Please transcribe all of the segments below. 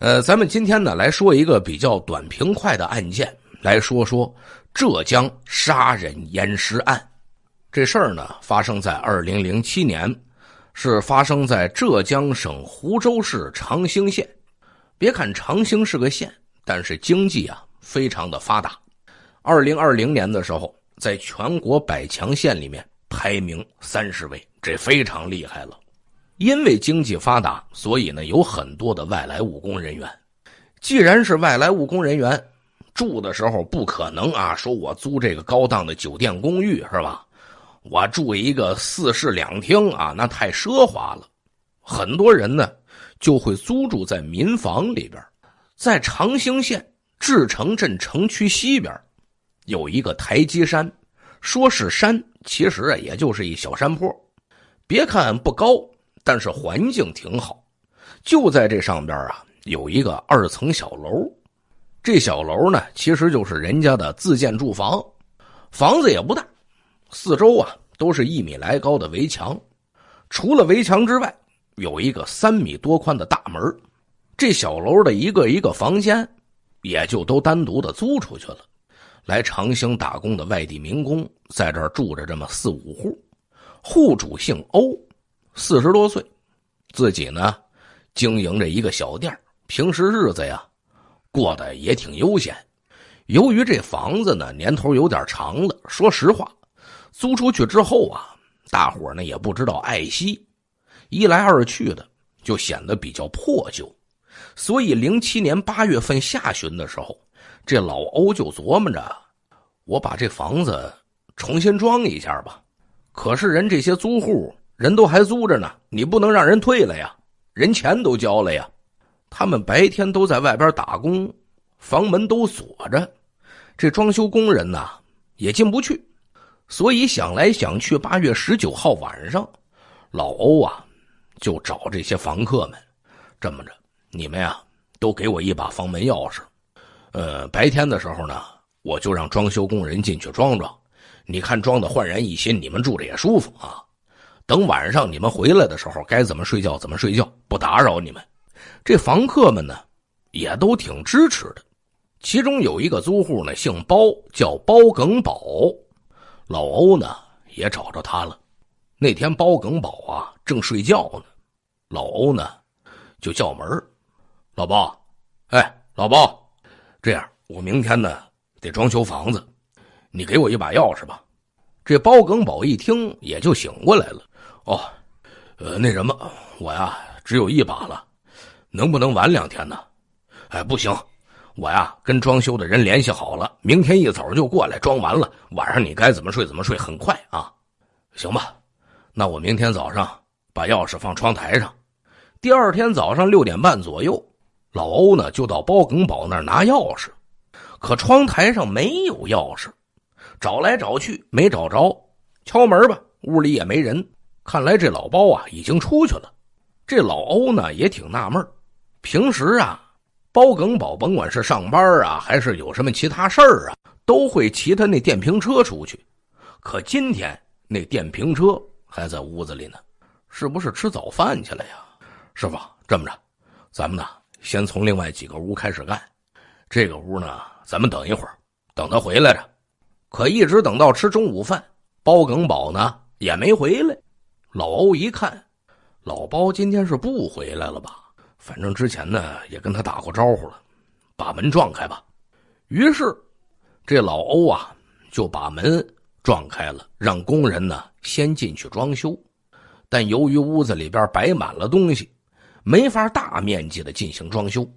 呃，咱们今天呢来说一个比较短平快的案件，来说说浙江杀人淹尸案。这事儿呢发生在二零零七年，是发生在浙江省湖州市长兴县。别看长兴是个县，但是经济啊非常的发达。二零二零年的时候，在全国百强县里面排名三十位，这非常厉害了。因为经济发达，所以呢有很多的外来务工人员。既然是外来务工人员，住的时候不可能啊，说我租这个高档的酒店公寓是吧？我住一个四室两厅啊，那太奢华了。很多人呢就会租住在民房里边。在长兴县志城镇城区西边，有一个台基山，说是山，其实啊也就是一小山坡。别看不高。但是环境挺好，就在这上边啊，有一个二层小楼，这小楼呢，其实就是人家的自建住房，房子也不大，四周啊都是一米来高的围墙，除了围墙之外，有一个三米多宽的大门，这小楼的一个一个房间，也就都单独的租出去了，来长兴打工的外地民工在这儿住着，这么四五户，户主姓欧。四十多岁，自己呢，经营着一个小店平时日子呀，过得也挺悠闲。由于这房子呢年头有点长了，说实话，租出去之后啊，大伙呢也不知道爱惜，一来二去的就显得比较破旧。所以，零七年八月份下旬的时候，这老欧就琢磨着，我把这房子重新装一下吧。可是人这些租户。人都还租着呢，你不能让人退了呀！人钱都交了呀，他们白天都在外边打工，房门都锁着，这装修工人呢也进不去，所以想来想去，八月十九号晚上，老欧啊就找这些房客们，这么着，你们呀都给我一把房门钥匙，呃，白天的时候呢，我就让装修工人进去装装，你看装的焕然一新，你们住着也舒服啊。等晚上你们回来的时候，该怎么睡觉怎么睡觉，不打扰你们。这房客们呢，也都挺支持的。其中有一个租户呢，姓包，叫包耿宝。老欧呢也找着他了。那天包耿宝啊正睡觉呢，老欧呢就叫门老包，哎，老包，这样我明天呢得装修房子，你给我一把钥匙吧。”这包耿宝一听也就醒过来了。哦，呃，那什么，我呀只有一把了，能不能晚两天呢？哎，不行，我呀跟装修的人联系好了，明天一早就过来装完了，晚上你该怎么睡怎么睡，很快啊。行吧，那我明天早上把钥匙放窗台上，第二天早上六点半左右，老欧呢就到包梗宝那儿拿钥匙，可窗台上没有钥匙，找来找去没找着，敲门吧，屋里也没人。看来这老包啊已经出去了，这老欧呢也挺纳闷平时啊，包耿宝甭管是上班啊，还是有什么其他事儿啊，都会骑他那电瓶车出去。可今天那电瓶车还在屋子里呢，是不是吃早饭去了呀？师傅，这么着，咱们呢先从另外几个屋开始干。这个屋呢，咱们等一会儿，等他回来着。可一直等到吃中午饭，包耿宝呢也没回来。老欧一看，老包今天是不回来了吧？反正之前呢也跟他打过招呼了，把门撞开吧。于是，这老欧啊就把门撞开了，让工人呢先进去装修。但由于屋子里边摆满了东西，没法大面积的进行装修，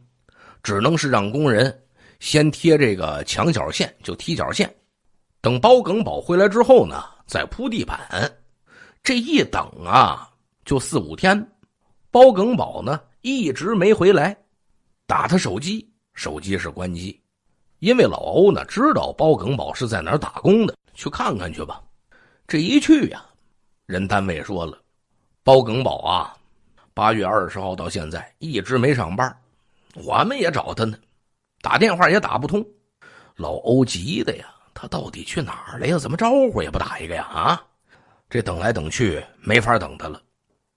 只能是让工人先贴这个墙角线，就踢脚线。等包梗宝回来之后呢，再铺地板。这一等啊，就四五天，包耿宝呢一直没回来，打他手机，手机是关机。因为老欧呢知道包耿宝是在哪儿打工的，去看看去吧。这一去呀，人单位说了，包耿宝啊，八月二十号到现在一直没上班，我们也找他呢，打电话也打不通。老欧急的呀，他到底去哪儿了呀？怎么招呼也不打一个呀？啊！这等来等去没法等他了，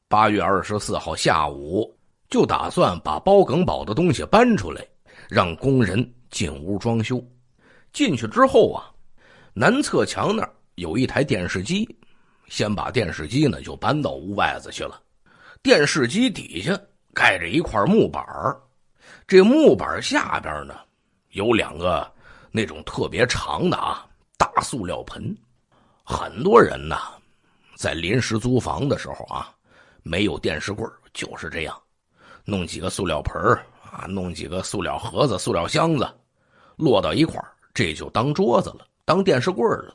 八月二十四号下午就打算把包梗宝的东西搬出来，让工人进屋装修。进去之后啊，南侧墙那儿有一台电视机，先把电视机呢就搬到屋外子去了。电视机底下盖着一块木板这木板下边呢有两个那种特别长的啊大塑料盆，很多人呢。在临时租房的时候啊，没有电视柜就是这样，弄几个塑料盆啊，弄几个塑料盒子、塑料箱子，摞到一块这就当桌子了，当电视柜了。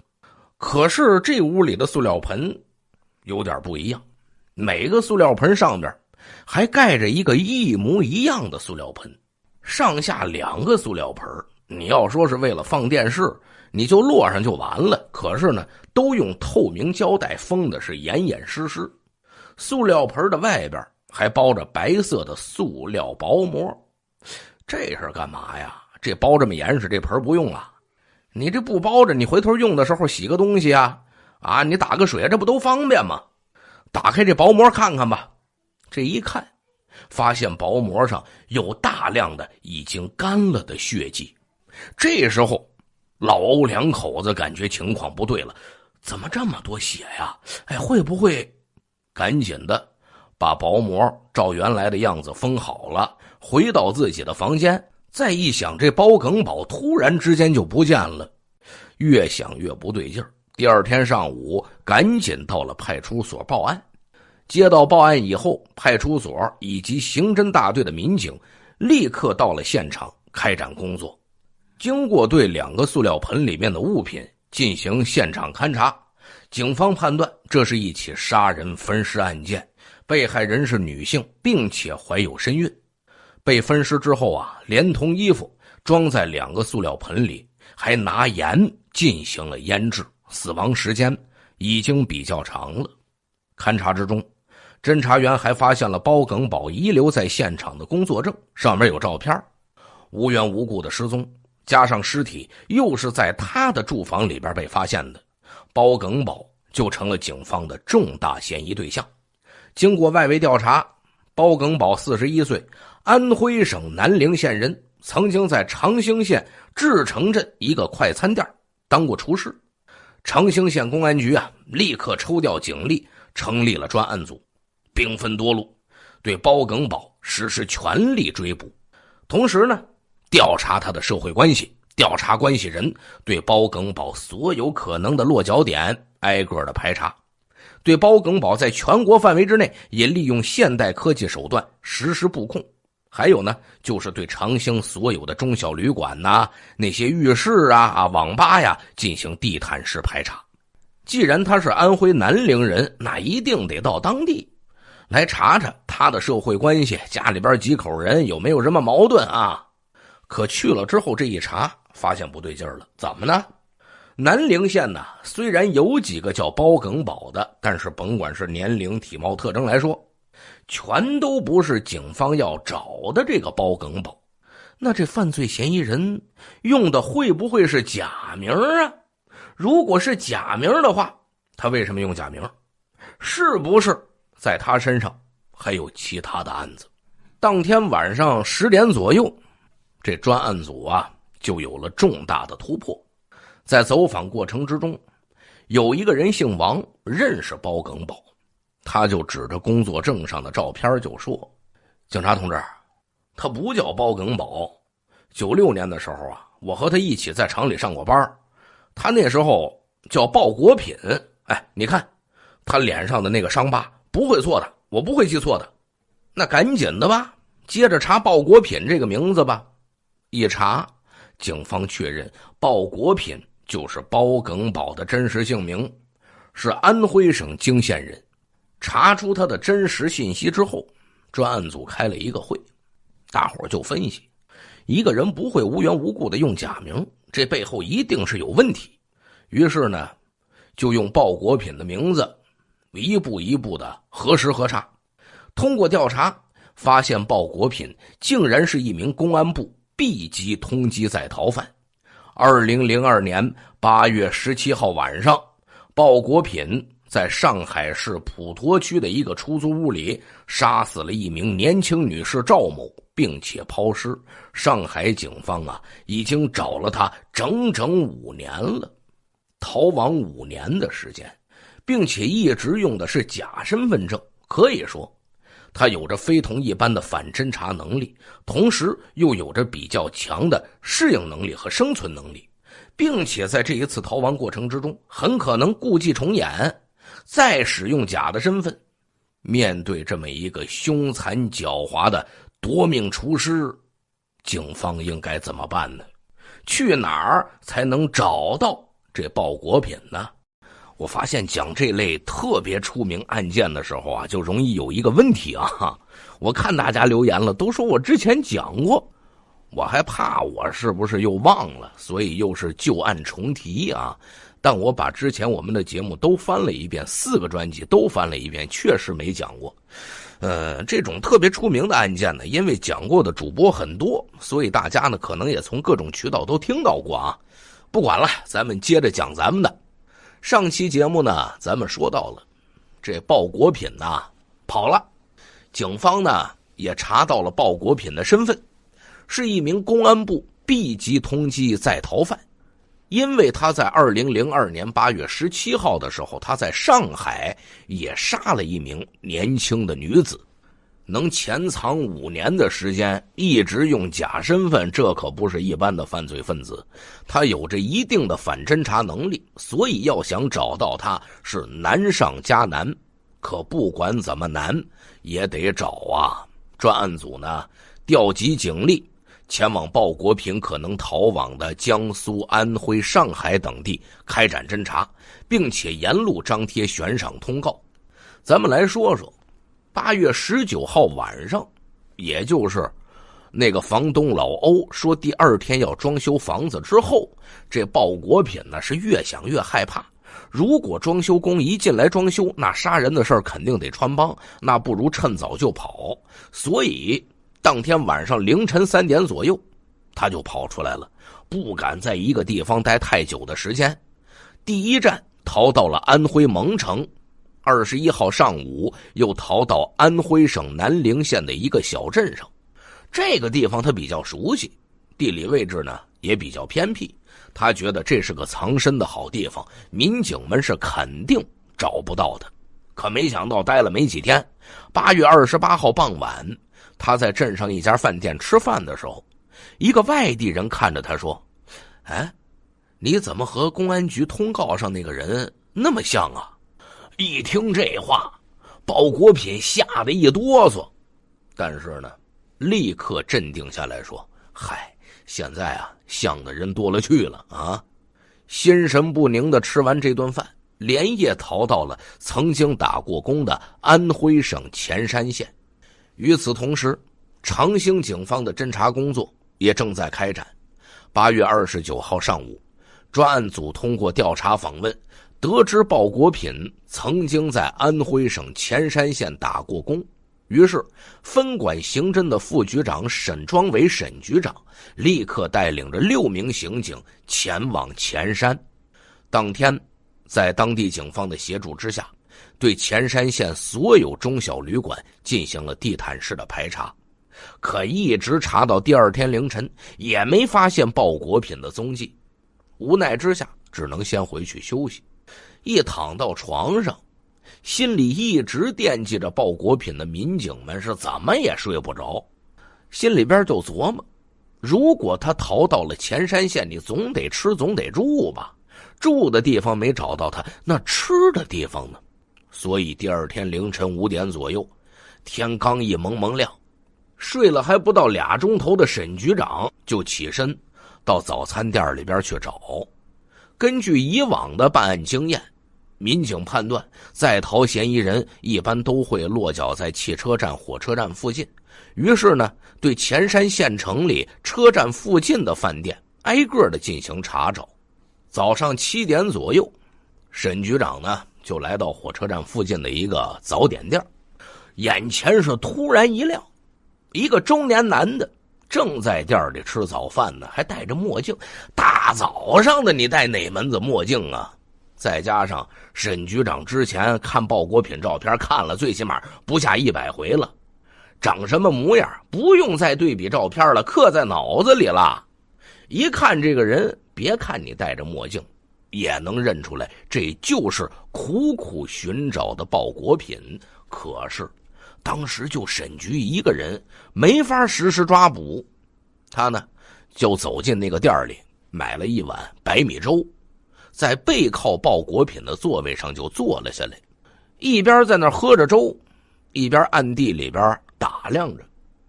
可是这屋里的塑料盆，有点不一样，每个塑料盆上边还盖着一个一模一样的塑料盆，上下两个塑料盆。你要说是为了放电视。你就落上就完了。可是呢，都用透明胶带封的是严严实实，塑料盆的外边还包着白色的塑料薄膜。这是干嘛呀？这包这么严实，这盆不用了。你这不包着，你回头用的时候洗个东西啊啊，你打个水，这不都方便吗？打开这薄膜看看吧。这一看，发现薄膜上有大量的已经干了的血迹。这时候。老欧两口子感觉情况不对了，怎么这么多血呀？哎，会不会？赶紧的，把薄膜照原来的样子封好了，回到自己的房间。再一想，这包梗宝突然之间就不见了，越想越不对劲儿。第二天上午，赶紧到了派出所报案。接到报案以后，派出所以及刑侦大队的民警立刻到了现场开展工作。经过对两个塑料盆里面的物品进行现场勘查，警方判断这是一起杀人分尸案件。被害人是女性，并且怀有身孕。被分尸之后啊，连同衣服装在两个塑料盆里，还拿盐进行了腌制。死亡时间已经比较长了。勘查之中，侦查员还发现了包耿宝遗留在现场的工作证，上面有照片，无缘无故的失踪。加上尸体又是在他的住房里边被发现的，包耿宝就成了警方的重大嫌疑对象。经过外围调查，包耿宝四十一岁，安徽省南陵县人，曾经在长兴县志城镇一个快餐店当过厨师。长兴县公安局啊，立刻抽调警力成立了专案组，兵分多路，对包耿宝实施全力追捕。同时呢。调查他的社会关系，调查关系人对包梗宝所有可能的落脚点挨个的排查，对包梗宝在全国范围之内也利用现代科技手段实施布控。还有呢，就是对长兴所有的中小旅馆呐、那些浴室啊、网吧呀进行地毯式排查。既然他是安徽南陵人，那一定得到当地，来查查他的社会关系，家里边几口人有没有什么矛盾啊？可去了之后，这一查发现不对劲儿了。怎么呢？南陵县呢，虽然有几个叫包耿宝的，但是甭管是年龄、体貌特征来说，全都不是警方要找的这个包耿宝。那这犯罪嫌疑人用的会不会是假名啊？如果是假名的话，他为什么用假名？是不是在他身上还有其他的案子？当天晚上十点左右。这专案组啊，就有了重大的突破，在走访过程之中，有一个人姓王，认识包耿宝，他就指着工作证上的照片就说：“警察同志，他不叫包耿宝，九六年的时候啊，我和他一起在厂里上过班，他那时候叫鲍国品。哎，你看他脸上的那个伤疤，不会错的，我不会记错的。那赶紧的吧，接着查鲍国品这个名字吧。”一查，警方确认鲍国品就是包耿宝的真实姓名，是安徽省泾县人。查出他的真实信息之后，专案组开了一个会，大伙就分析：一个人不会无缘无故的用假名，这背后一定是有问题。于是呢，就用鲍国品的名字一步一步的核实核查。通过调查，发现鲍国品竟然是一名公安部。立即通缉在逃犯。二零零二年八月十七号晚上，鲍国品在上海市普陀区的一个出租屋里杀死了一名年轻女士赵某，并且抛尸。上海警方啊，已经找了他整整五年了，逃亡五年的时间，并且一直用的是假身份证，可以说。他有着非同一般的反侦查能力，同时又有着比较强的适应能力和生存能力，并且在这一次逃亡过程之中，很可能故伎重演，再使用假的身份。面对这么一个凶残狡猾的夺命厨师，警方应该怎么办呢？去哪儿才能找到这鲍国品呢？我发现讲这类特别出名案件的时候啊，就容易有一个问题啊。我看大家留言了，都说我之前讲过，我还怕我是不是又忘了，所以又是旧案重提啊。但我把之前我们的节目都翻了一遍，四个专辑都翻了一遍，确实没讲过。呃，这种特别出名的案件呢，因为讲过的主播很多，所以大家呢可能也从各种渠道都听到过啊。不管了，咱们接着讲咱们的。上期节目呢，咱们说到了，这鲍国品呐跑了，警方呢也查到了鲍国品的身份，是一名公安部 B 级通缉在逃犯，因为他在二零零二年八月十七号的时候，他在上海也杀了一名年轻的女子。能潜藏五年的时间，一直用假身份，这可不是一般的犯罪分子。他有着一定的反侦查能力，所以要想找到他是难上加难。可不管怎么难，也得找啊！专案组呢，调集警力，前往鲍国平可能逃往的江苏、安徽、上海等地开展侦查，并且沿路张贴悬赏通告。咱们来说说。八月十九号晚上，也就是那个房东老欧说第二天要装修房子之后，这鲍国品呢是越想越害怕。如果装修工一进来装修，那杀人的事儿肯定得穿帮，那不如趁早就跑。所以当天晚上凌晨三点左右，他就跑出来了，不敢在一个地方待太久的时间。第一站逃到了安徽蒙城。二十一号上午，又逃到安徽省南陵县的一个小镇上。这个地方他比较熟悉，地理位置呢也比较偏僻，他觉得这是个藏身的好地方，民警们是肯定找不到的。可没想到，待了没几天，八月二十八号傍晚，他在镇上一家饭店吃饭的时候，一个外地人看着他说：“哎，你怎么和公安局通告上那个人那么像啊？”一听这话，包国品吓得一哆嗦，但是呢，立刻镇定下来，说：“嗨，现在啊，像的人多了去了啊！”心神不宁的吃完这顿饭，连夜逃到了曾经打过工的安徽省潜山县。与此同时，长兴警方的侦查工作也正在开展。八月二十九号上午，专案组通过调查访问。得知鲍国品曾经在安徽省潜山县打过工，于是分管刑侦的副局长沈庄伟沈局长立刻带领着六名刑警前往潜山。当天，在当地警方的协助之下，对潜山县所有中小旅馆进行了地毯式的排查，可一直查到第二天凌晨，也没发现鲍国品的踪迹。无奈之下，只能先回去休息。一躺到床上，心里一直惦记着报国品的民警们是怎么也睡不着，心里边就琢磨：如果他逃到了前山县，你总得吃，总得住吧？住的地方没找到他，那吃的地方呢？所以第二天凌晨五点左右，天刚一蒙蒙亮，睡了还不到俩钟头的沈局长就起身，到早餐店里边去找。根据以往的办案经验，民警判断在逃嫌疑人一般都会落脚在汽车站、火车站附近。于是呢，对潜山县城里车站附近的饭店挨个的进行查找。早上七点左右，沈局长呢就来到火车站附近的一个早点店眼前是突然一亮，一个中年男的。正在店里吃早饭呢，还戴着墨镜。大早上的，你戴哪门子墨镜啊？再加上沈局长之前看鲍国品照片看了最起码不下一百回了，长什么模样不用再对比照片了，刻在脑子里了。一看这个人，别看你戴着墨镜，也能认出来，这就是苦苦寻找的鲍国品。可是。当时就沈局一个人没法实施抓捕，他呢就走进那个店里，买了一碗白米粥，在背靠报国品的座位上就坐了下来，一边在那喝着粥，一边暗地里边打量着，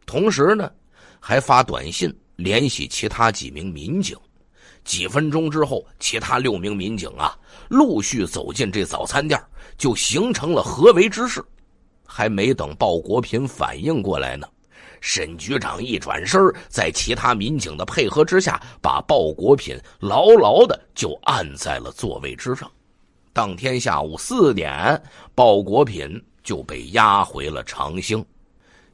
同时呢还发短信联系其他几名民警。几分钟之后，其他六名民警啊陆续走进这早餐店，就形成了合围之势。还没等鲍国品反应过来呢，沈局长一转身，在其他民警的配合之下，把鲍国品牢牢的就按在了座位之上。当天下午四点，鲍国品就被押回了长兴。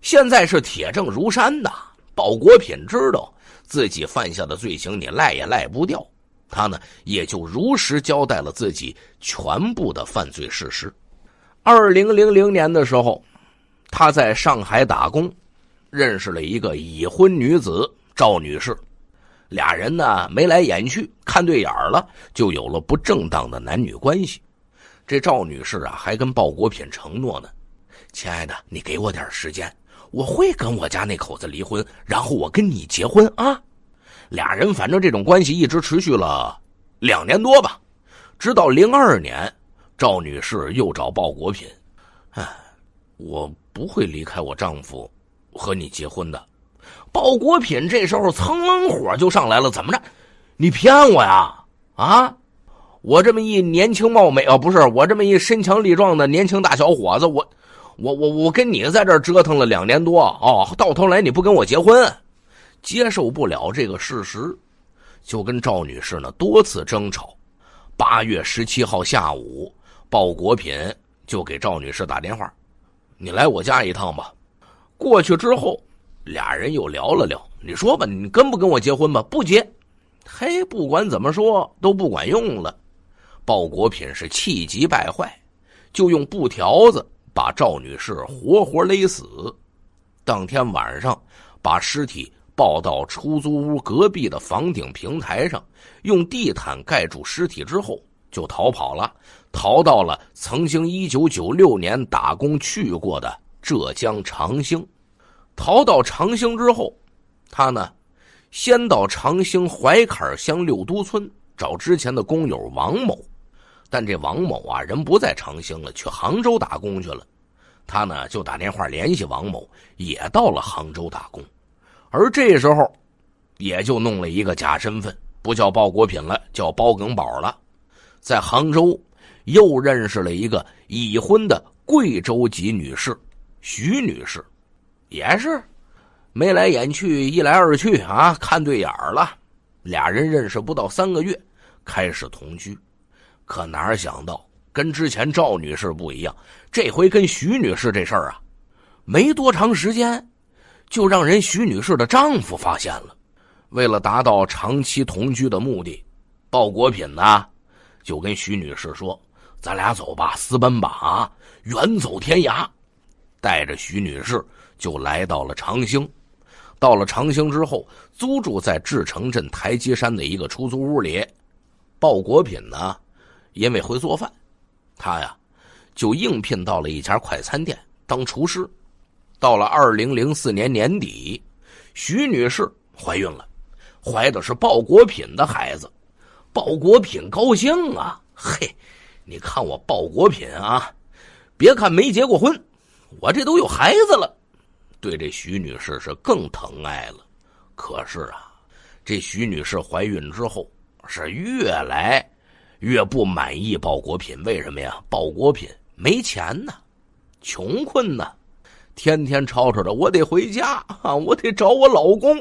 现在是铁证如山的，鲍国品知道自己犯下的罪行，你赖也赖不掉。他呢，也就如实交代了自己全部的犯罪事实。二零零零年的时候，他在上海打工，认识了一个已婚女子赵女士，俩人呢眉来眼去，看对眼了，就有了不正当的男女关系。这赵女士啊，还跟鲍国品承诺呢：“亲爱的，你给我点时间，我会跟我家那口子离婚，然后我跟你结婚啊。”俩人反正这种关系一直持续了两年多吧，直到零二年。赵女士又找鲍国品，哎，我不会离开我丈夫和你结婚的。鲍国品这时候蹭火就上来了，怎么着？你骗我呀？啊！我这么一年轻貌美啊，不是我这么一身强力壮的年轻大小伙子，我，我，我，我跟你在这折腾了两年多哦，到头来你不跟我结婚，接受不了这个事实，就跟赵女士呢多次争吵。八月十七号下午。鲍国品就给赵女士打电话：“你来我家一趟吧。”过去之后，俩人又聊了聊。你说吧，你跟不跟我结婚吧？不结。嘿，不管怎么说都不管用了。鲍国品是气急败坏，就用布条子把赵女士活活勒死。当天晚上，把尸体抱到出租屋隔壁的房顶平台上，用地毯盖住尸体之后，就逃跑了。逃到了曾经1996年打工去过的浙江长兴，逃到长兴之后，他呢，先到长兴怀坎乡六都村找之前的工友王某，但这王某啊人不在长兴了，去杭州打工去了，他呢就打电话联系王某，也到了杭州打工，而这时候，也就弄了一个假身份，不叫鲍国品了，叫包耿宝了，在杭州。又认识了一个已婚的贵州籍女士，徐女士，也是眉来眼去，一来二去啊，看对眼儿了，俩人认识不到三个月，开始同居。可哪想到跟之前赵女士不一样，这回跟徐女士这事儿啊，没多长时间，就让人徐女士的丈夫发现了。为了达到长期同居的目的，鲍国品呢就跟徐女士说。咱俩走吧，私奔吧，啊，远走天涯，带着徐女士就来到了长兴。到了长兴之后，租住在志城镇台基山的一个出租屋里。鲍国品呢，因为会做饭，他呀就应聘到了一家快餐店当厨师。到了二零零四年年底，徐女士怀孕了，怀的是鲍国品的孩子。鲍国品高兴啊，嘿。你看我鲍国品啊，别看没结过婚，我这都有孩子了，对这徐女士是更疼爱了。可是啊，这徐女士怀孕之后是越来越不满意鲍国品，为什么呀？鲍国品没钱呢，穷困呢，天天吵吵着我得回家啊，我得找我老公。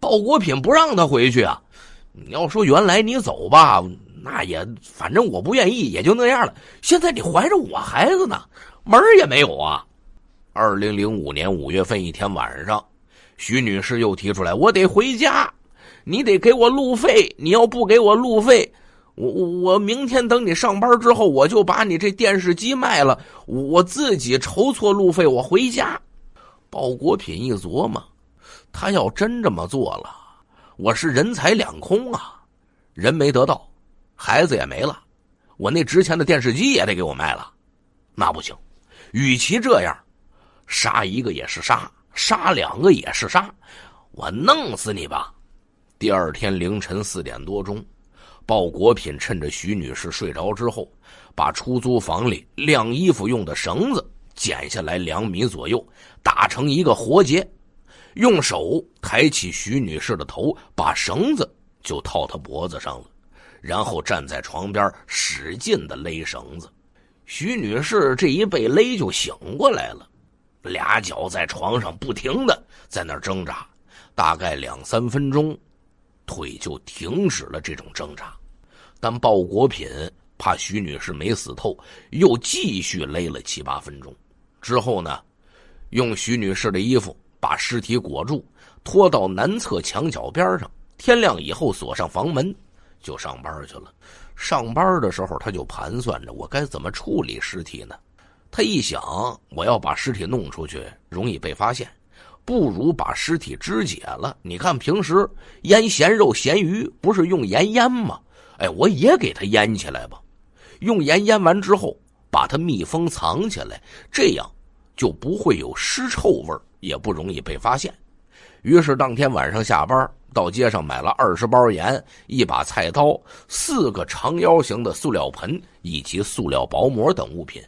鲍国品不让他回去啊，你要说原来你走吧。那也反正我不愿意，也就那样了。现在你怀着我孩子呢，门也没有啊。二零零五年五月份一天晚上，徐女士又提出来，我得回家，你得给我路费。你要不给我路费，我我明天等你上班之后，我就把你这电视机卖了，我自己筹措路费，我回家。鲍国品一琢磨，他要真这么做了，我是人财两空啊，人没得到。孩子也没了，我那值钱的电视机也得给我卖了，那不行。与其这样，杀一个也是杀，杀两个也是杀，我弄死你吧。第二天凌晨四点多钟，鲍国品趁着徐女士睡着之后，把出租房里晾衣服用的绳子剪下来两米左右，打成一个活结，用手抬起徐女士的头，把绳子就套她脖子上了。然后站在床边使劲的勒绳子，徐女士这一被勒就醒过来了，俩脚在床上不停的在那挣扎，大概两三分钟，腿就停止了这种挣扎。但鲍国品怕徐女士没死透，又继续勒了七八分钟。之后呢，用徐女士的衣服把尸体裹住，拖到南侧墙角边上。天亮以后锁上房门。就上班去了，上班的时候他就盘算着我该怎么处理尸体呢？他一想，我要把尸体弄出去容易被发现，不如把尸体肢解了。你看平时腌咸肉、咸鱼不是用盐腌吗？哎，我也给它腌起来吧。用盐腌完之后，把它密封藏起来，这样就不会有尸臭味，也不容易被发现。于是当天晚上下班。到街上买了二十包盐、一把菜刀、四个长腰形的塑料盆以及塑料薄膜等物品，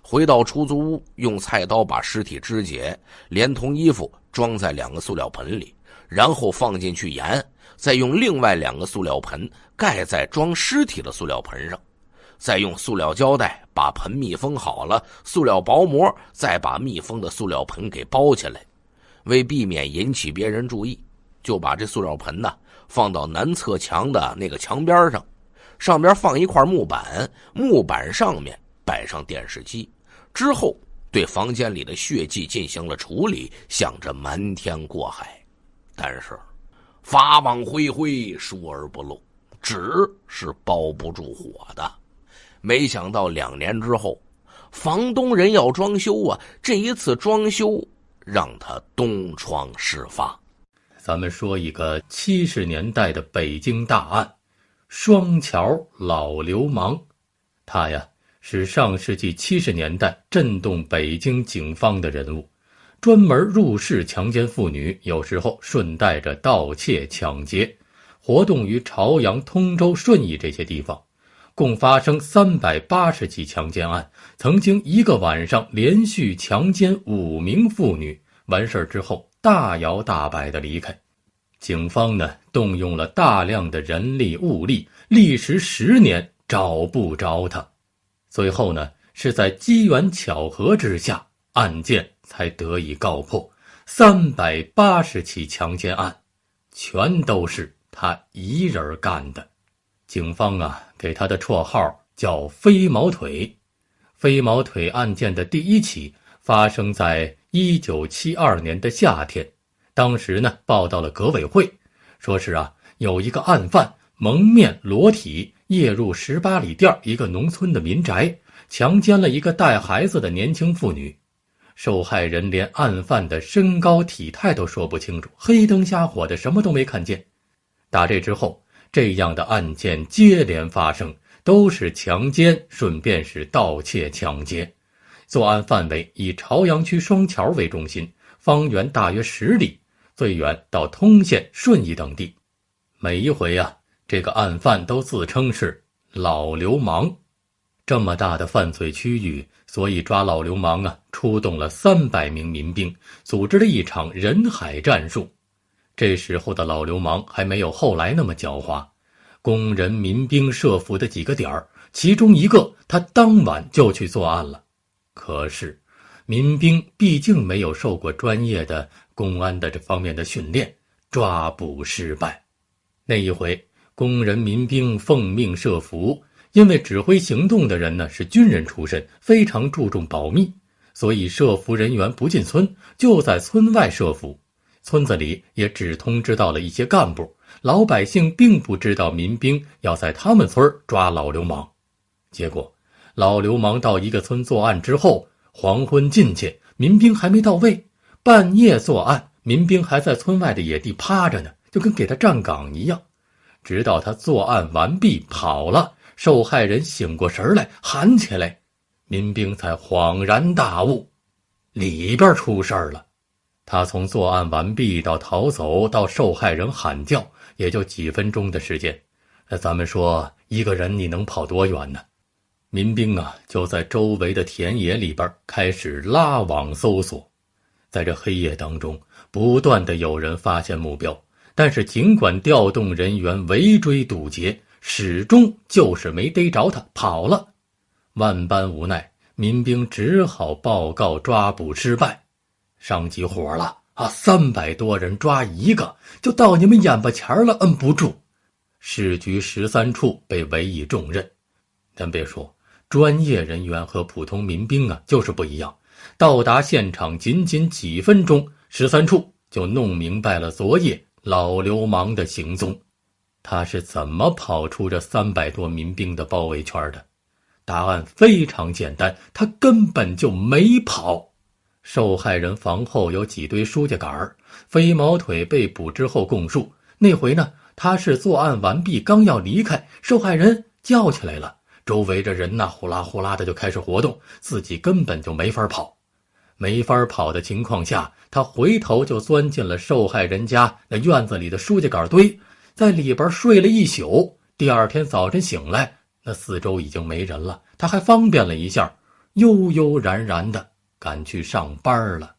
回到出租屋，用菜刀把尸体肢解，连同衣服装在两个塑料盆里，然后放进去盐，再用另外两个塑料盆盖在装尸体的塑料盆上，再用塑料胶带把盆密封好了，塑料薄膜再把密封的塑料盆给包起来，为避免引起别人注意。就把这塑料盆呢放到南侧墙的那个墙边上，上边放一块木板，木板上面摆上电视机，之后对房间里的血迹进行了处理，想着瞒天过海，但是法网恢恢疏而不漏，纸是包不住火的。没想到两年之后，房东人要装修啊，这一次装修让他东窗事发。咱们说一个七十年代的北京大案，双桥老流氓，他呀是上世纪七十年代震动北京警方的人物，专门入室强奸妇女，有时候顺带着盗窃抢劫，活动于朝阳、通州、顺义这些地方，共发生三百八十起强奸案，曾经一个晚上连续强奸五名妇女，完事儿之后。大摇大摆的离开，警方呢动用了大量的人力物力，历时十年找不着他，最后呢是在机缘巧合之下，案件才得以告破。三百八十起强奸案，全都是他一人干的。警方啊给他的绰号叫“飞毛腿”。飞毛腿案件的第一起发生在。一九七二年的夏天，当时呢报到了革委会，说是啊有一个案犯蒙面裸体夜入十八里店一个农村的民宅，强奸了一个带孩子的年轻妇女，受害人连案犯的身高体态都说不清楚，黑灯瞎火的什么都没看见。打这之后，这样的案件接连发生，都是强奸，顺便是盗窃抢劫。作案范围以朝阳区双桥为中心，方圆大约十里，最远到通县、顺义等地。每一回啊，这个案犯都自称是老流氓。这么大的犯罪区域，所以抓老流氓啊，出动了三百名民兵，组织了一场人海战术。这时候的老流氓还没有后来那么狡猾。工人民兵设伏的几个点儿，其中一个，他当晚就去作案了。可是，民兵毕竟没有受过专业的公安的这方面的训练，抓捕失败。那一回，工人民兵奉命设伏，因为指挥行动的人呢是军人出身，非常注重保密，所以设伏人员不进村，就在村外设伏。村子里也只通知到了一些干部，老百姓并不知道民兵要在他们村抓老流氓，结果。老流氓到一个村作案之后，黄昏进去，民兵还没到位；半夜作案，民兵还在村外的野地趴着呢，就跟给他站岗一样。直到他作案完毕跑了，受害人醒过神儿来喊起来，民兵才恍然大悟，里边出事儿了。他从作案完毕到逃走到受害人喊叫，也就几分钟的时间。那咱们说，一个人你能跑多远呢？民兵啊，就在周围的田野里边开始拉网搜索，在这黑夜当中，不断的有人发现目标，但是尽管调动人员围追堵截，始终就是没逮着他跑了。万般无奈，民兵只好报告抓捕失败，上级火了啊！三百多人抓一个，就到你们眼巴前了，摁不住。市局十三处被委以重任，咱别说。专业人员和普通民兵啊，就是不一样。到达现场仅仅几分钟，十三处就弄明白了昨夜老流氓的行踪。他是怎么跑出这三百多民兵的包围圈的？答案非常简单，他根本就没跑。受害人房后有几堆输家杆儿，飞毛腿被捕之后供述，那回呢，他是作案完毕刚要离开，受害人叫起来了。周围的人呐，呼啦呼啦的就开始活动，自己根本就没法跑。没法跑的情况下，他回头就钻进了受害人家那院子里的书记杆堆，在里边睡了一宿。第二天早晨醒来，那四周已经没人了。他还方便了一下，悠悠然然的赶去上班了。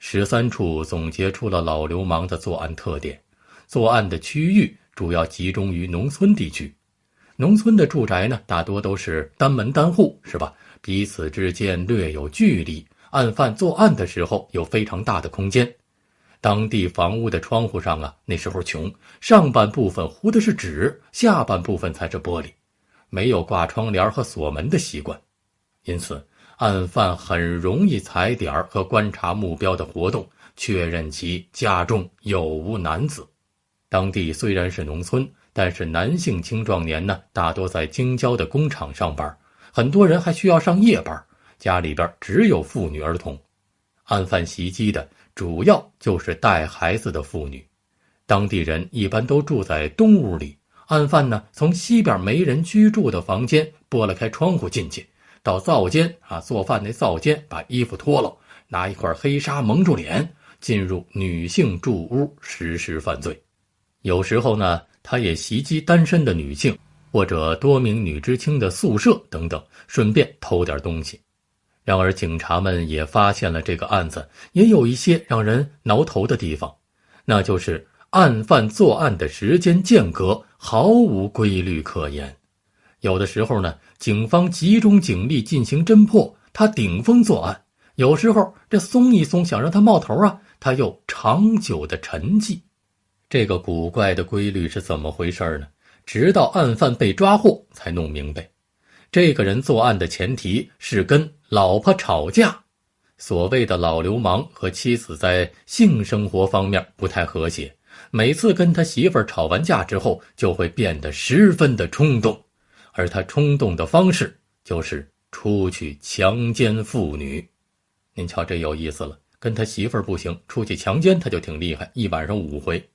十三处总结出了老流氓的作案特点：作案的区域主要集中于农村地区。农村的住宅呢，大多都是单门单户，是吧？彼此之间略有距离。案犯作案的时候有非常大的空间。当地房屋的窗户上啊，那时候穷，上半部分糊的是纸，下半部分才是玻璃，没有挂窗帘和锁门的习惯，因此案犯很容易踩点儿和观察目标的活动，确认其家中有无男子。当地虽然是农村。但是男性青壮年呢，大多在京郊的工厂上班，很多人还需要上夜班，家里边只有妇女儿童。案犯袭击的主要就是带孩子的妇女。当地人一般都住在东屋里，案犯呢从西边没人居住的房间拨了开窗户进去，到灶间啊做饭那灶间，把衣服脱了，拿一块黑纱蒙住脸，进入女性住屋实施犯罪。有时候呢。他也袭击单身的女性，或者多名女知青的宿舍等等，顺便偷点东西。然而，警察们也发现了这个案子也有一些让人挠头的地方，那就是案犯作案的时间间隔毫无规律可言。有的时候呢，警方集中警力进行侦破，他顶风作案；有时候这松一松，想让他冒头啊，他又长久的沉寂。这个古怪的规律是怎么回事儿呢？直到案犯被抓获，才弄明白，这个人作案的前提是跟老婆吵架。所谓的老流氓和妻子在性生活方面不太和谐，每次跟他媳妇吵完架之后，就会变得十分的冲动，而他冲动的方式就是出去强奸妇女。您瞧，这有意思了，跟他媳妇儿不行，出去强奸他就挺厉害，一晚上五回。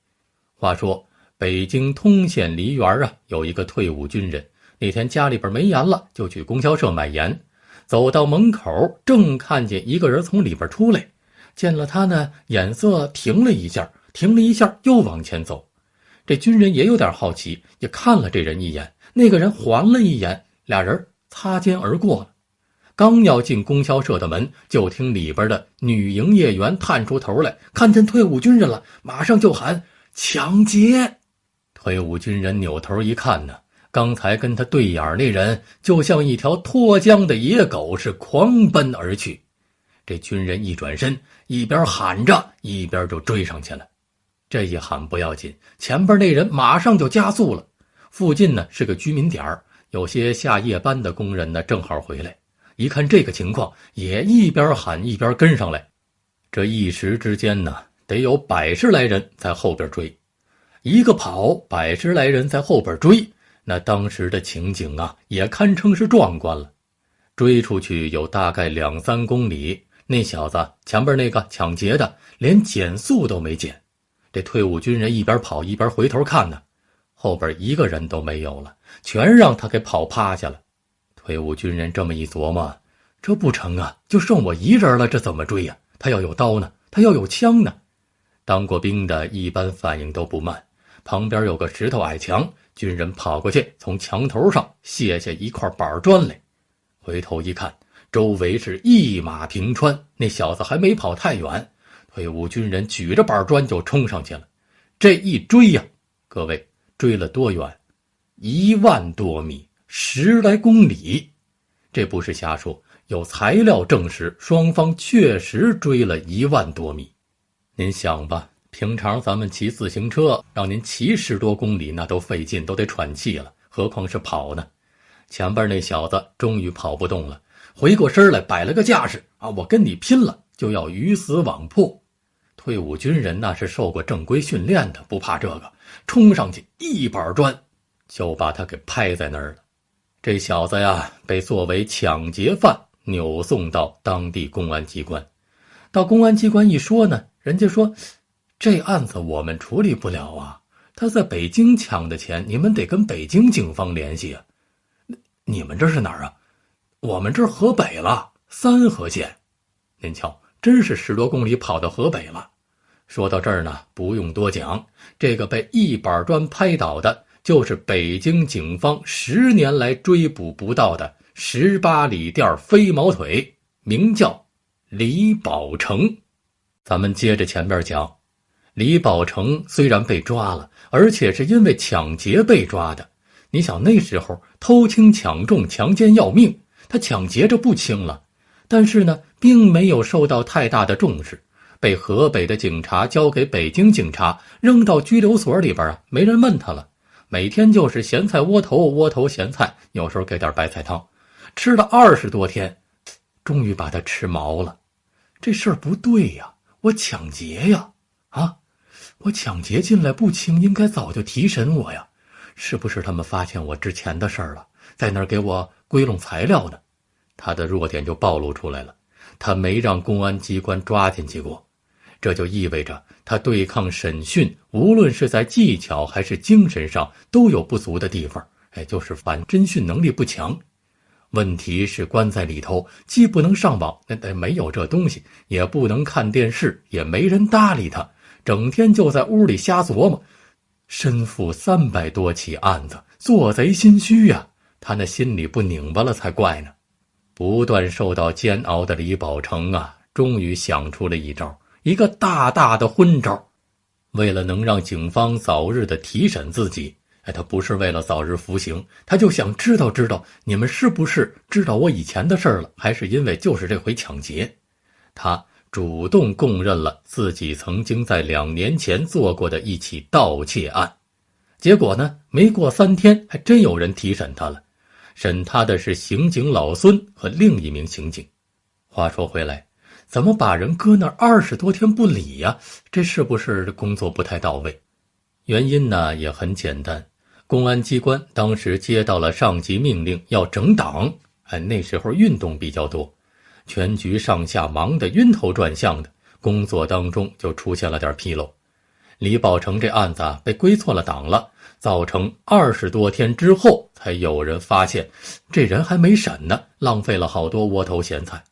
话说，北京通县梨园啊，有一个退伍军人。那天家里边没盐了，就去供销社买盐。走到门口，正看见一个人从里边出来，见了他呢，眼色停了一下，停了一下又往前走。这军人也有点好奇，也看了这人一眼。那个人还了一眼，俩人擦肩而过了。刚要进供销社的门，就听里边的女营业员探出头来，看见退伍军人了，马上就喊。抢劫！退伍军人扭头一看呢，刚才跟他对眼那人就像一条脱缰的野狗，是狂奔而去。这军人一转身，一边喊着，一边就追上去了。这一喊不要紧，前边那人马上就加速了。附近呢是个居民点有些下夜班的工人呢正好回来，一看这个情况，也一边喊一边跟上来。这一时之间呢。得有百十来人在后边追，一个跑，百十来人在后边追，那当时的情景啊，也堪称是壮观了。追出去有大概两三公里，那小子前边那个抢劫的连减速都没减，这退伍军人一边跑一边回头看呢，后边一个人都没有了，全让他给跑趴下了。退伍军人这么一琢磨，这不成啊，就剩我一人了，这怎么追呀？他要有刀呢，他要有枪呢？当过兵的，一般反应都不慢。旁边有个石头矮墙，军人跑过去，从墙头上卸下一块板砖来。回头一看，周围是一马平川。那小子还没跑太远，退伍军人举着板砖就冲上去了。这一追呀，各位，追了多远？一万多米，十来公里，这不是瞎说，有材料证实，双方确实追了一万多米。您想吧，平常咱们骑自行车，让您骑十多公里，那都费劲，都得喘气了，何况是跑呢？前边那小子终于跑不动了，回过身来摆了个架势，啊，我跟你拼了，就要鱼死网破。退伍军人那是受过正规训练的，不怕这个，冲上去一板砖，就把他给拍在那儿了。这小子呀，被作为抢劫犯扭送到当地公安机关，到公安机关一说呢。人家说：“这案子我们处理不了啊！他在北京抢的钱，你们得跟北京警方联系啊！你们这是哪儿啊？我们这河北了，三河县。您瞧，真是十多公里跑到河北了。说到这儿呢，不用多讲，这个被一板砖拍倒的，就是北京警方十年来追捕不到的十八里店飞毛腿，名叫李宝成。”咱们接着前边讲，李宝成虽然被抓了，而且是因为抢劫被抓的。你想那时候偷轻抢重强奸要命，他抢劫这不轻了，但是呢，并没有受到太大的重视，被河北的警察交给北京警察，扔到拘留所里边啊，没人问他了。每天就是咸菜窝头窝头咸菜，有时候给点白菜汤，吃了二十多天，终于把他吃毛了。这事儿不对呀。我抢劫呀，啊！我抢劫进来不轻，应该早就提审我呀，是不是他们发现我之前的事儿了，在那儿给我归拢材料呢？他的弱点就暴露出来了，他没让公安机关抓进去过，这就意味着他对抗审讯，无论是在技巧还是精神上，都有不足的地方。哎，就是反侦讯能力不强。问题是关在里头，既不能上网，那那没有这东西，也不能看电视，也没人搭理他，整天就在屋里瞎琢磨。身负三百多起案子，做贼心虚呀，他那心里不拧巴了才怪呢。不断受到煎熬的李宝成啊，终于想出了一招，一个大大的昏招。为了能让警方早日的提审自己。他不是为了早日服刑，他就想知道知道你们是不是知道我以前的事儿了，还是因为就是这回抢劫，他主动供认了自己曾经在两年前做过的一起盗窃案。结果呢，没过三天，还真有人提审他了，审他的是刑警老孙和另一名刑警。话说回来，怎么把人搁那二十多天不理呀？这是不是工作不太到位？原因呢也很简单。公安机关当时接到了上级命令，要整党。哎，那时候运动比较多，全局上下忙得晕头转向的，工作当中就出现了点纰漏。李宝成这案子被归错了党了，造成二十多天之后才有人发现，这人还没审呢，浪费了好多窝头咸菜。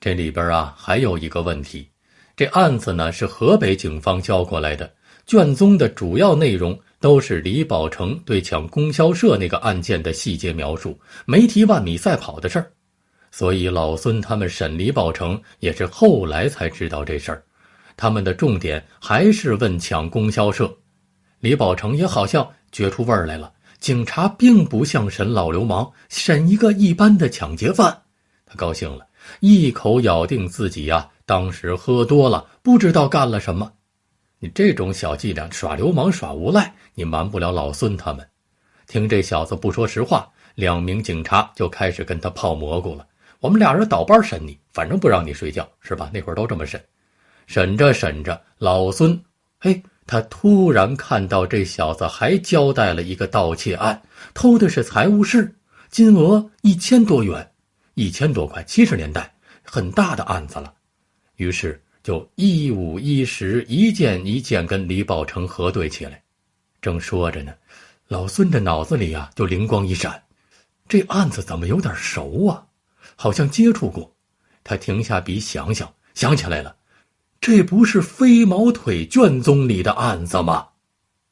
这里边啊，还有一个问题，这案子呢是河北警方交过来的，卷宗的主要内容。都是李宝成对抢供销社那个案件的细节描述，没提万米赛跑的事儿，所以老孙他们审李宝成也是后来才知道这事儿，他们的重点还是问抢供销社，李宝成也好像觉出味儿来了，警察并不像审老流氓，审一个一般的抢劫犯，他高兴了一口咬定自己呀当时喝多了，不知道干了什么，你这种小伎俩，耍流氓耍无赖。你瞒不了老孙他们，听这小子不说实话，两名警察就开始跟他泡蘑菇了。我们俩人倒班审你，反正不让你睡觉，是吧？那会儿都这么审，审着审着，老孙，哎，他突然看到这小子还交代了一个盗窃案，偷的是财务室，金额一千多元，一千多块，七十年代很大的案子了。于是就一五一十，一件一件跟李宝成核对起来。正说着呢，老孙这脑子里啊就灵光一闪，这案子怎么有点熟啊？好像接触过。他停下笔想想，想起来了，这不是飞毛腿卷宗里的案子吗？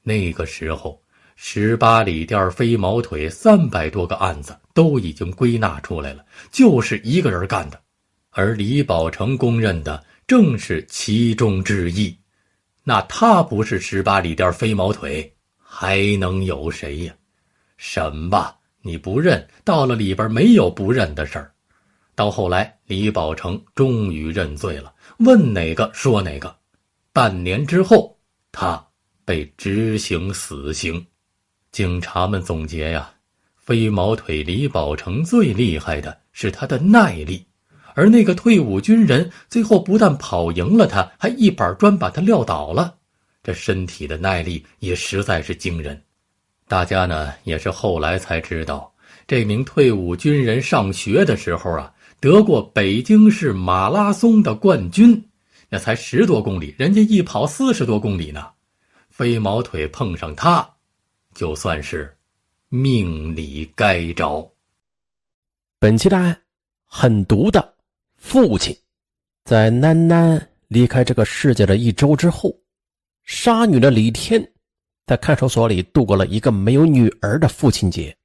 那个时候，十八里店飞毛腿三百多个案子都已经归纳出来了，就是一个人干的，而李宝成公认的正是其中之一。那他不是十八里店飞毛腿？还能有谁呀？审吧，你不认到了里边没有不认的事儿。到后来，李宝成终于认罪了，问哪个说哪个。半年之后，他被执行死刑。警察们总结呀，飞毛腿李宝成最厉害的是他的耐力，而那个退伍军人最后不但跑赢了他，还一板砖把他撂倒了。这身体的耐力也实在是惊人，大家呢也是后来才知道，这名退伍军人上学的时候啊，得过北京市马拉松的冠军，那才十多公里，人家一跑四十多公里呢，飞毛腿碰上他，就算是命里该着。本期答案：狠毒的父亲，在囡囡离开这个世界的一周之后。杀女的李天，在看守所里度过了一个没有女儿的父亲节。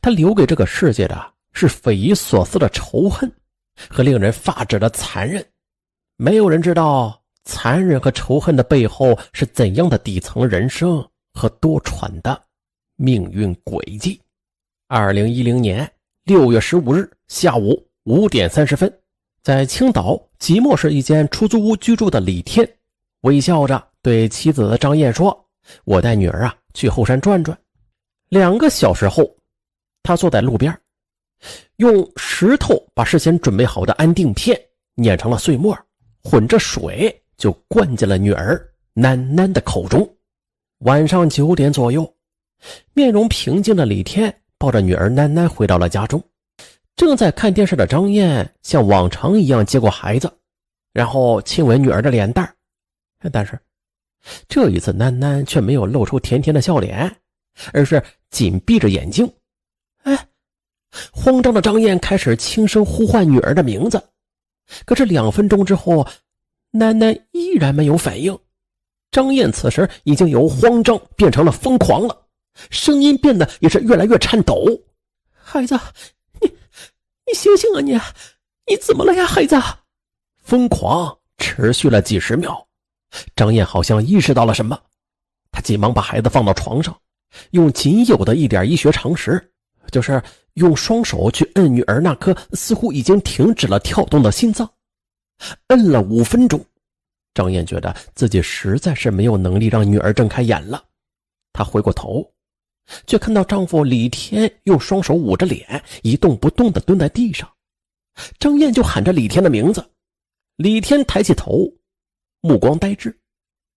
他留给这个世界的是匪夷所思的仇恨和令人发指的残忍。没有人知道残忍和仇恨的背后是怎样的底层人生和多舛的命运轨迹。二零一零年六月十五日下午五点三十分，在青岛即墨市一间出租屋居住的李天，微笑着。对妻子张燕说：“我带女儿啊去后山转转。”两个小时后，他坐在路边，用石头把事先准备好的安定片碾成了碎末，混着水就灌进了女儿囡囡的口中。晚上九点左右，面容平静的李天抱着女儿囡囡回到了家中。正在看电视的张燕像往常一样接过孩子，然后亲吻女儿的脸蛋但是。这一次，囡囡却没有露出甜甜的笑脸，而是紧闭着眼睛。哎，慌张的张燕开始轻声呼唤女儿的名字，可是两分钟之后，囡囡依然没有反应。张燕此时已经由慌张变成了疯狂了，声音变得也是越来越颤抖。孩子，你你醒醒啊！你你怎么了呀？孩子，疯狂持续了几十秒。张燕好像意识到了什么，她急忙把孩子放到床上，用仅有的一点医学常识，就是用双手去摁女儿那颗似乎已经停止了跳动的心脏，摁了五分钟，张燕觉得自己实在是没有能力让女儿睁开眼了。她回过头，却看到丈夫李天用双手捂着脸，一动不动的蹲在地上。张燕就喊着李天的名字，李天抬起头。目光呆滞，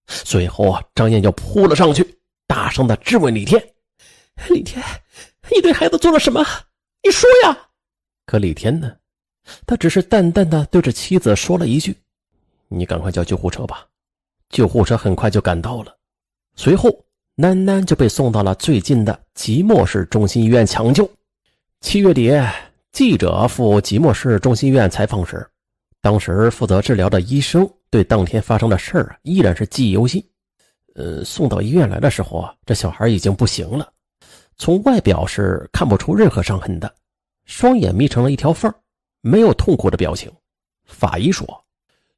随后啊，张燕就扑了上去，大声的质问李天：“李天，你对孩子做了什么？你说呀！”可李天呢，他只是淡淡的对着妻子说了一句：“你赶快叫救护车吧。”救护车很快就赶到了，随后囡囡就被送到了最近的即墨市中心医院抢救。七月底，记者赴即墨市中心医院采访时。当时负责治疗的医生对当天发生的事儿啊，依然是记忆犹新。呃，送到医院来的时候啊，这小孩已经不行了。从外表是看不出任何伤痕的，双眼眯成了一条缝，没有痛苦的表情。法医说，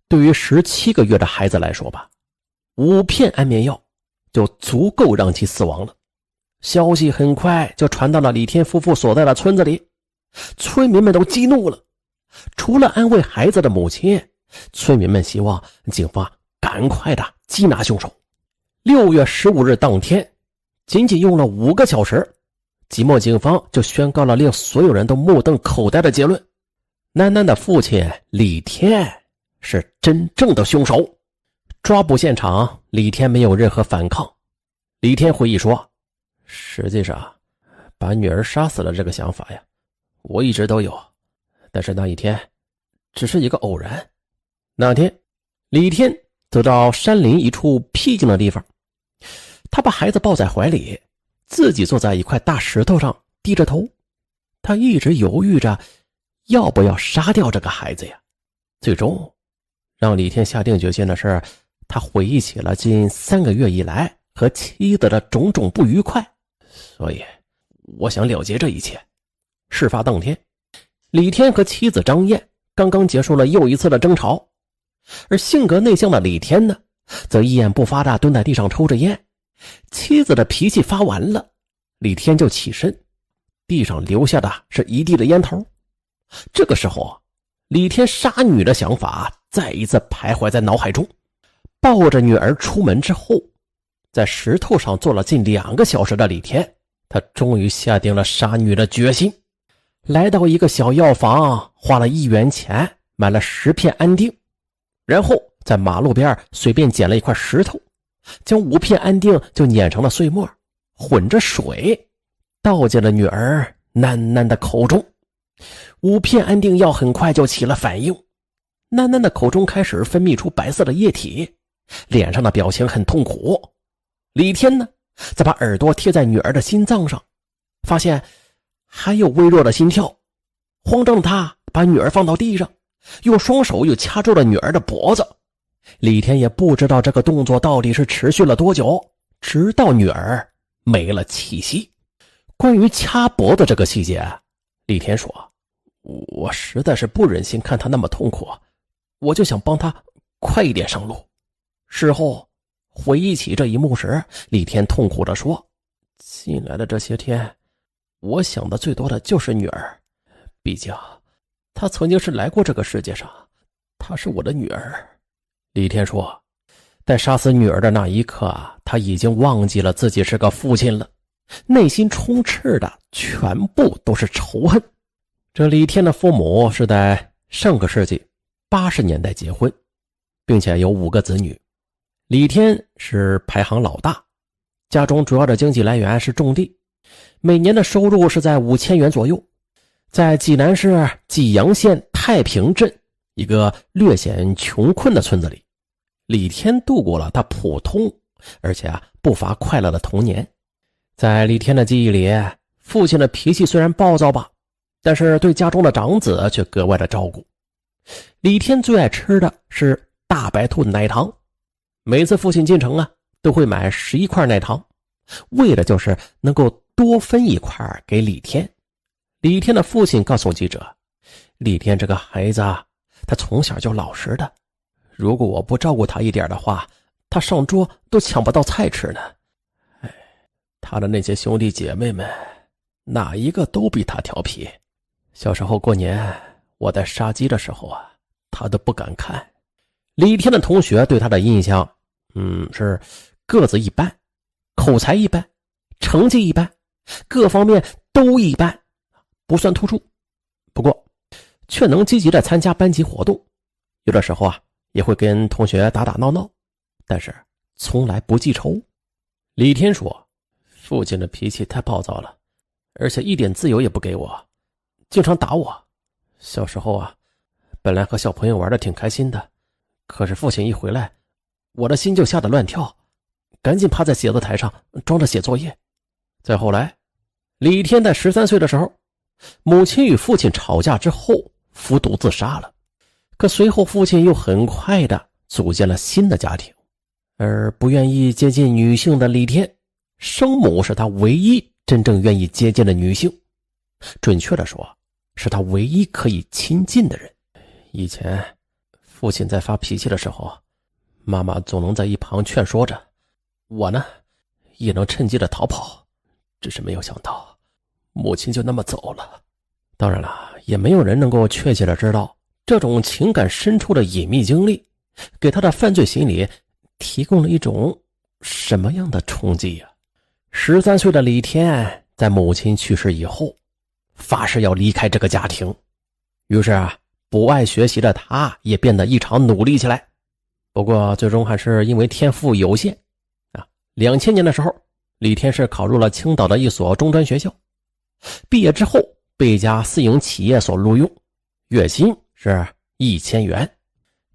对于十七个月的孩子来说吧，五片安眠药就足够让其死亡了。消息很快就传到了李天夫妇所在的村子里，村民们都激怒了。除了安慰孩子的母亲，村民们希望警方赶快的缉拿凶手。六月十五日当天，仅仅用了五个小时，即墨警方就宣告了令所有人都目瞪口呆的结论：囡囡的父亲李天是真正的凶手。抓捕现场，李天没有任何反抗。李天回忆说：“实际上，把女儿杀死了这个想法呀，我一直都有。”但是那一天，只是一个偶然。那天，李天走到山林一处僻静的地方，他把孩子抱在怀里，自己坐在一块大石头上，低着头。他一直犹豫着，要不要杀掉这个孩子呀？最终，让李天下定决心的是，他回忆起了近三个月以来和妻子的种种不愉快。所以，我想了结这一切。事发当天。李天和妻子张燕刚刚结束了又一次的争吵，而性格内向的李天呢，则一言不发的蹲在地上抽着烟。妻子的脾气发完了，李天就起身，地上留下的是一地的烟头。这个时候啊，李天杀女的想法再一次徘徊在脑海中。抱着女儿出门之后，在石头上坐了近两个小时的李天，他终于下定了杀女的决心。来到一个小药房，花了一元钱买了十片安定，然后在马路边随便捡了一块石头，将五片安定就碾成了碎末，混着水倒进了女儿囡囡的口中。五片安定药很快就起了反应，囡囡的口中开始分泌出白色的液体，脸上的表情很痛苦。李天呢，在把耳朵贴在女儿的心脏上，发现。还有微弱的心跳，慌张的他把女儿放到地上，用双手又掐住了女儿的脖子。李天也不知道这个动作到底是持续了多久，直到女儿没了气息。关于掐脖子这个细节，李天说：“我实在是不忍心看她那么痛苦，我就想帮她快一点上路。”事后回忆起这一幕时，李天痛苦的说：“进来的这些天。”我想的最多的就是女儿，毕竟，她曾经是来过这个世界上，她是我的女儿。李天说，在杀死女儿的那一刻，他已经忘记了自己是个父亲了，内心充斥的全部都是仇恨。这李天的父母是在上个世纪八十年代结婚，并且有五个子女，李天是排行老大，家中主要的经济来源是种地。每年的收入是在五千元左右，在济南市济阳县太平镇一个略显穷困的村子里，李天度过了他普通而且啊不乏快乐的童年。在李天的记忆里，父亲的脾气虽然暴躁吧，但是对家中的长子却格外的照顾。李天最爱吃的是大白兔奶糖，每次父亲进城啊，都会买十一块奶糖。为的就是能够多分一块给李天。李天的父亲告诉记者：“李天这个孩子，他从小就老实的。如果我不照顾他一点的话，他上桌都抢不到菜吃呢。哎，他的那些兄弟姐妹们，哪一个都比他调皮。小时候过年，我在杀鸡的时候啊，他都不敢看。李天的同学对他的印象，嗯，是个子一般。”口才一般，成绩一般，各方面都一般，不算突出，不过，却能积极的参加班级活动，有的时候啊，也会跟同学打打闹闹，但是从来不记仇。李天说：“父亲的脾气太暴躁了，而且一点自由也不给我，经常打我。小时候啊，本来和小朋友玩的挺开心的，可是父亲一回来，我的心就吓得乱跳。”赶紧趴在写字台上装着写作业。再后来，李天在十三岁的时候，母亲与父亲吵架之后服毒自杀了。可随后父亲又很快的组建了新的家庭，而不愿意接近女性的李天生母是他唯一真正愿意接近的女性，准确的说，是他唯一可以亲近的人。以前，父亲在发脾气的时候，妈妈总能在一旁劝说着。我呢，也能趁机的逃跑，只是没有想到，母亲就那么走了。当然了，也没有人能够确切的知道这种情感深处的隐秘经历，给他的犯罪心理提供了一种什么样的冲击呀？十三岁的李天在母亲去世以后，发誓要离开这个家庭。于是啊，不爱学习的他，也变得异常努力起来。不过，最终还是因为天赋有限。两千年的时候，李天是考入了青岛的一所中专学校。毕业之后，被一家私营企业所录用，月薪是一千元。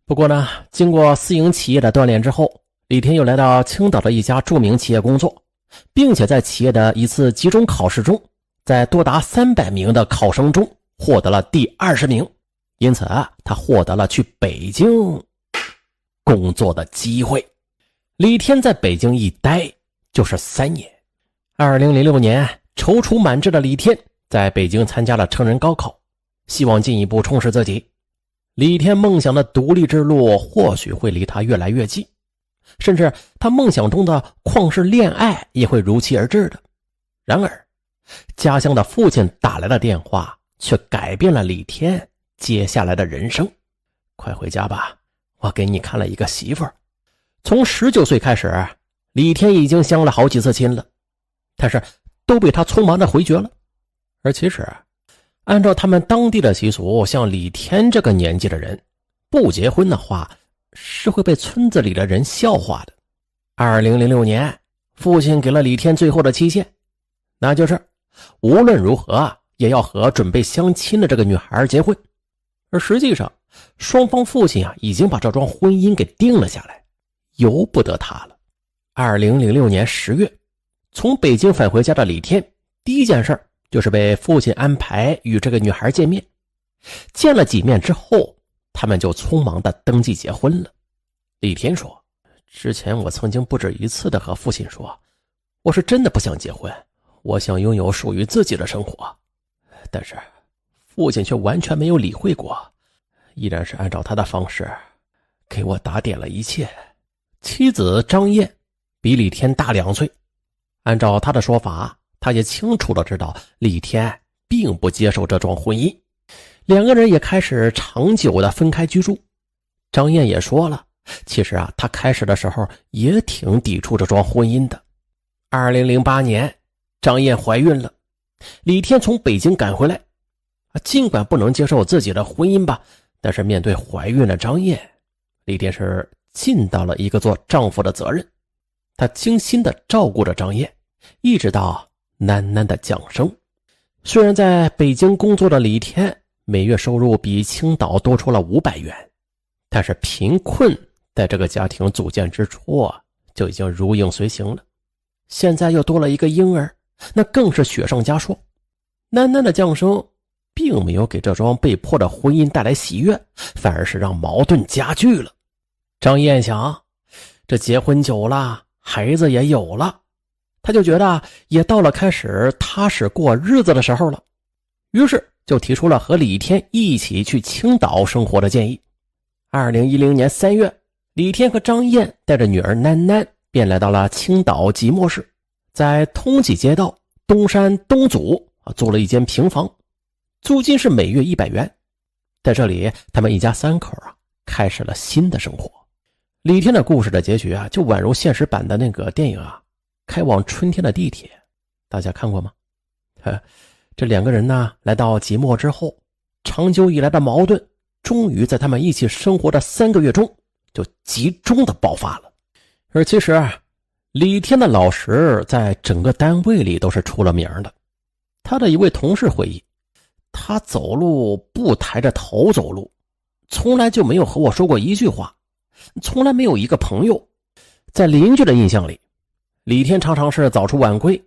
不过呢，经过私营企业的锻炼之后，李天又来到青岛的一家著名企业工作，并且在企业的一次集中考试中，在多达三百名的考生中获得了第二十名，因此啊，他获得了去北京工作的机会。李天在北京一待就是三年。二零零六年，踌躇满志的李天在北京参加了成人高考，希望进一步充实自己。李天梦想的独立之路或许会离他越来越近，甚至他梦想中的旷世恋爱也会如期而至的。然而，家乡的父亲打来的电话却改变了李天接下来的人生。快回家吧，我给你看了一个媳妇儿。从十九岁开始，李天已经相了好几次亲了，但是都被他匆忙的回绝了。而其实，按照他们当地的习俗，像李天这个年纪的人，不结婚的话是会被村子里的人笑话的。二零零六年，父亲给了李天最后的期限，那就是无论如何也要和准备相亲的这个女孩结婚。而实际上，双方父亲啊已经把这桩婚姻给定了下来。由不得他了。二零零六年十月，从北京返回家的李天，第一件事就是被父亲安排与这个女孩见面。见了几面之后，他们就匆忙的登记结婚了。李天说：“之前我曾经不止一次的和父亲说，我是真的不想结婚，我想拥有属于自己的生活。但是父亲却完全没有理会过，依然是按照他的方式，给我打点了一切。”妻子张燕比李天大两岁，按照他的说法，他也清楚的知道李天并不接受这桩婚姻，两个人也开始长久的分开居住。张燕也说了，其实啊，他开始的时候也挺抵触这桩婚姻的。二零零八年，张燕怀孕了，李天从北京赶回来，啊，尽管不能接受自己的婚姻吧，但是面对怀孕的张燕，李天是。尽到了一个做丈夫的责任，她精心的照顾着张燕，一直到囡囡的降生。虽然在北京工作的李天每月收入比青岛多出了五百元，但是贫困在这个家庭组建之初就已经如影随形了。现在又多了一个婴儿，那更是雪上加霜。囡囡的降生并没有给这桩被迫的婚姻带来喜悦，反而是让矛盾加剧了。张燕想，这结婚久了，孩子也有了，他就觉得也到了开始踏实过日子的时候了，于是就提出了和李天一起去青岛生活的建议。二零一零年三月，李天和张燕带着女儿囡囡便来到了青岛即墨市，在通济街道东山东组啊租了一间平房，租金是每月一百元。在这里，他们一家三口啊开始了新的生活。李天的故事的结局啊，就宛如现实版的那个电影啊，《开往春天的地铁》，大家看过吗？呵，这两个人呢，来到即墨之后，长久以来的矛盾，终于在他们一起生活的三个月中，就集中的爆发了。而其实，啊，李天的老实，在整个单位里都是出了名的。他的一位同事回忆，他走路不抬着头走路，从来就没有和我说过一句话。从来没有一个朋友，在邻居的印象里，李天常常是早出晚归，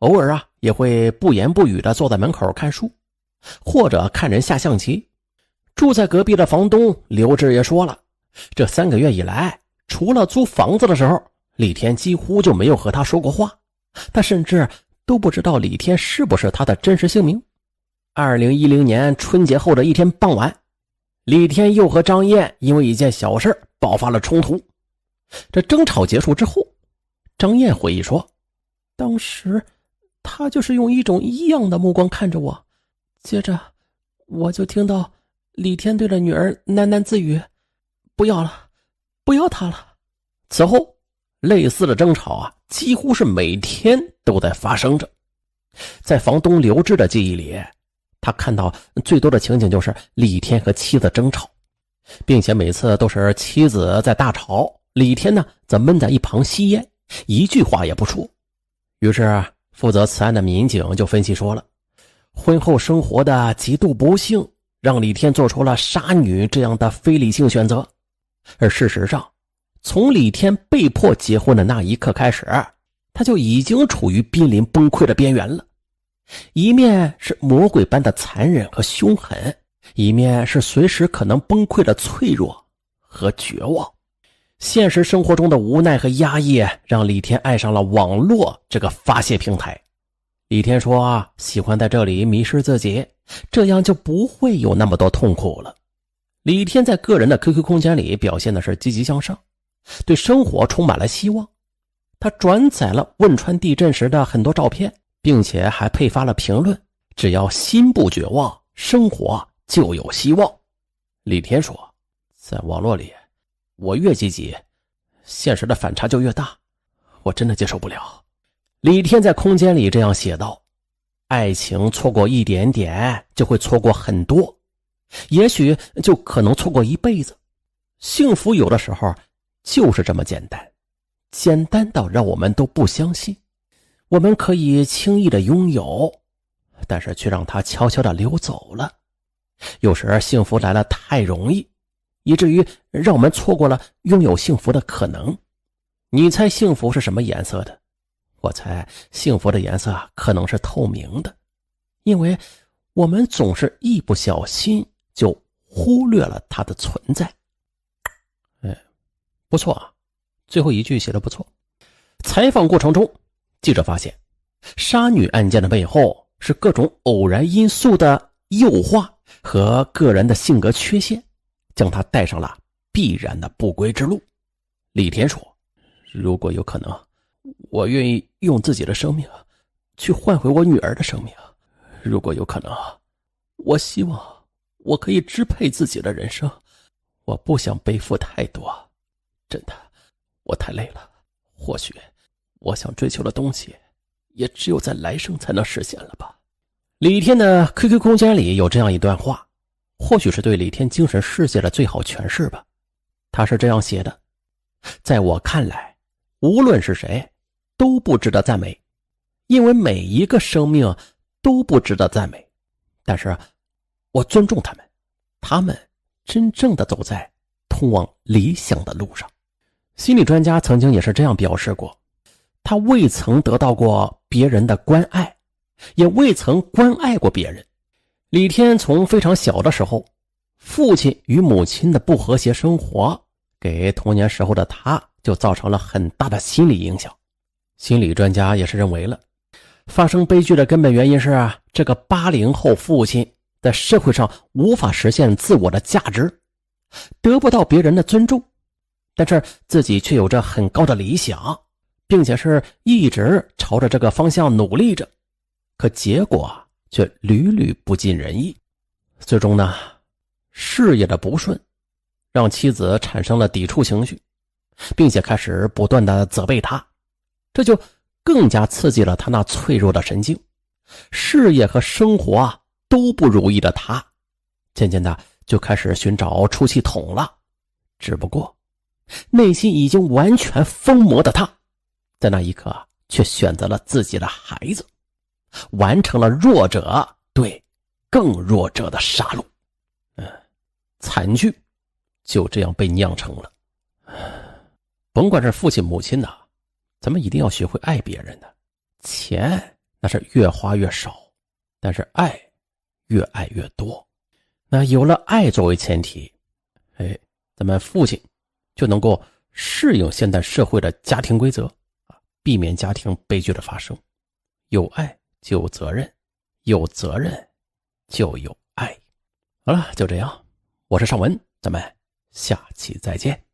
偶尔啊也会不言不语的坐在门口看书，或者看人下象棋。住在隔壁的房东刘志也说了，这三个月以来，除了租房子的时候，李天几乎就没有和他说过话。他甚至都不知道李天是不是他的真实姓名。二零一零年春节后的一天傍晚，李天又和张燕因为一件小事儿。爆发了冲突。这争吵结束之后，张燕回忆说：“当时他就是用一种异样的目光看着我，接着我就听到李天对着女儿喃喃自语：‘不要了，不要他了。’此后，类似的争吵啊，几乎是每天都在发生着。在房东刘志的记忆里，他看到最多的情景就是李天和妻子争吵。”并且每次都是妻子在大吵，李天呢则闷在一旁吸烟，一句话也不说。于是，负责此案的民警就分析说了：婚后生活的极度不幸，让李天做出了杀女这样的非理性选择。而事实上，从李天被迫结婚的那一刻开始，他就已经处于濒临崩溃的边缘了。一面是魔鬼般的残忍和凶狠。一面是随时可能崩溃的脆弱和绝望，现实生活中的无奈和压抑让李天爱上了网络这个发泄平台。李天说：“喜欢在这里迷失自己，这样就不会有那么多痛苦了。”李天在个人的 QQ 空间里表现的是积极向上，对生活充满了希望。他转载了汶川地震时的很多照片，并且还配发了评论：“只要心不绝望，生活。”就有希望，李天说：“在网络里，我越积极，现实的反差就越大，我真的接受不了。”李天在空间里这样写道：“爱情错过一点点，就会错过很多，也许就可能错过一辈子。幸福有的时候就是这么简单，简单到让我们都不相信，我们可以轻易的拥有，但是却让它悄悄的溜走了。”有时幸福来了太容易，以至于让我们错过了拥有幸福的可能。你猜幸福是什么颜色的？我猜幸福的颜色可能是透明的，因为我们总是一不小心就忽略了它的存在。哎，不错啊，最后一句写的不错。采访过程中，记者发现，杀女案件的背后是各种偶然因素的诱惑。和个人的性格缺陷，将他带上了必然的不归之路。李田说：“如果有可能，我愿意用自己的生命去换回我女儿的生命。如果有可能，我希望我可以支配自己的人生。我不想背负太多，真的，我太累了。或许，我想追求的东西，也只有在来生才能实现了吧。”李天的 QQ 空间里有这样一段话，或许是对李天精神世界的最好诠释吧。他是这样写的：“在我看来，无论是谁，都不值得赞美，因为每一个生命都不值得赞美。但是，我尊重他们，他们真正的走在通往理想的路上。”心理专家曾经也是这样表示过：“他未曾得到过别人的关爱。”也未曾关爱过别人。李天从非常小的时候，父亲与母亲的不和谐生活，给童年时候的他就造成了很大的心理影响。心理专家也是认为，了发生悲剧的根本原因是啊，这个八零后父亲在社会上无法实现自我的价值，得不到别人的尊重，但是自己却有着很高的理想，并且是一直朝着这个方向努力着。可结果却屡屡不尽人意，最终呢，事业的不顺，让妻子产生了抵触情绪，并且开始不断的责备他，这就更加刺激了他那脆弱的神经。事业和生活都不如意的他，渐渐的就开始寻找出气筒了。只不过，内心已经完全疯魔的他，在那一刻却选择了自己的孩子。完成了弱者对更弱者的杀戮，嗯，惨剧就这样被酿成了。甭管是父亲母亲呐，咱们一定要学会爱别人。的钱那是越花越少，但是爱越爱越多。那有了爱作为前提，哎，咱们父亲就能够适应现代社会的家庭规则啊，避免家庭悲剧的发生。有爱。有责任，有责任就有爱。好了，就这样，我是尚文，咱们下期再见。